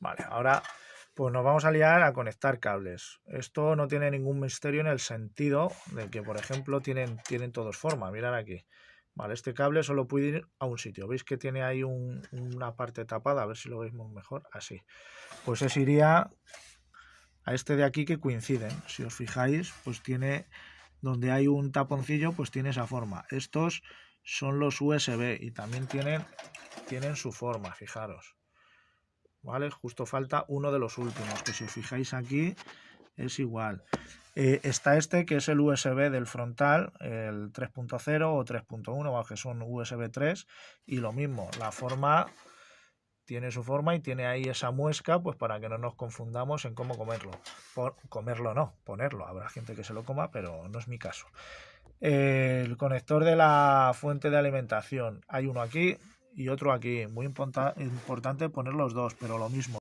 Vale, ahora pues nos vamos a liar a conectar cables. Esto no tiene ningún misterio en el sentido de que, por ejemplo, tienen, tienen todos forma. Mirad aquí. Vale, este cable solo puede ir a un sitio. ¿Veis que tiene ahí una parte tapada? A ver si lo veis mejor. Así. Pues eso iría a este de aquí que coinciden. Si os fijáis, pues tiene donde hay un taponcillo, pues tiene esa forma. Estos son los USB y también tienen, tienen su forma, fijaros. ¿vale? Justo falta uno de los últimos, que si os fijáis aquí es igual. Eh, está este que es el USB del frontal, el 3.0 o 3.1, que son USB 3, y lo mismo, la forma tiene su forma y tiene ahí esa muesca, pues para que no nos confundamos en cómo comerlo. Por, comerlo no, ponerlo, habrá gente que se lo coma, pero no es mi caso. Eh, el conector de la fuente de alimentación, hay uno aquí, y otro aquí. Muy importante poner los dos, pero lo mismo.